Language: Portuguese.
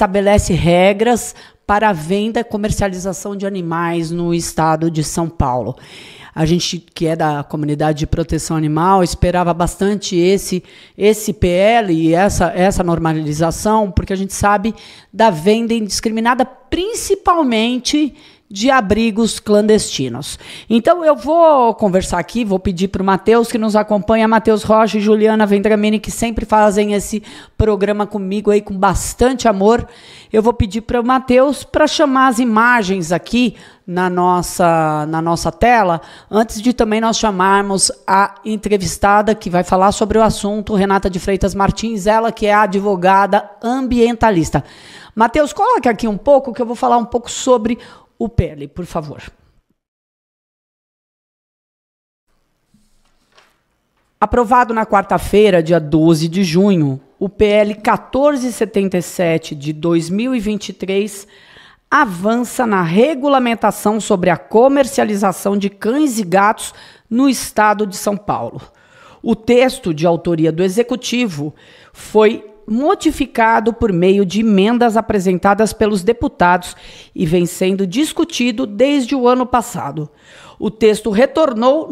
estabelece regras para a venda e comercialização de animais no estado de São Paulo. A gente que é da comunidade de proteção animal esperava bastante esse esse PL e essa essa normalização, porque a gente sabe da venda indiscriminada, principalmente de abrigos clandestinos. Então eu vou conversar aqui, vou pedir para o Matheus que nos acompanha, Matheus Rocha e Juliana Vendramini, que sempre fazem esse programa comigo aí com bastante amor. Eu vou pedir para o Matheus para chamar as imagens aqui na nossa, na nossa tela, antes de também nós chamarmos a entrevistada que vai falar sobre o assunto, Renata de Freitas Martins, ela que é advogada ambientalista. Matheus, coloque aqui um pouco que eu vou falar um pouco sobre o PL, por favor. Aprovado na quarta-feira, dia 12 de junho, o PL 1477 de 2023 avança na regulamentação sobre a comercialização de cães e gatos no estado de São Paulo. O texto de autoria do executivo foi modificado por meio de emendas apresentadas pelos deputados e vem sendo discutido desde o ano passado. O texto retornou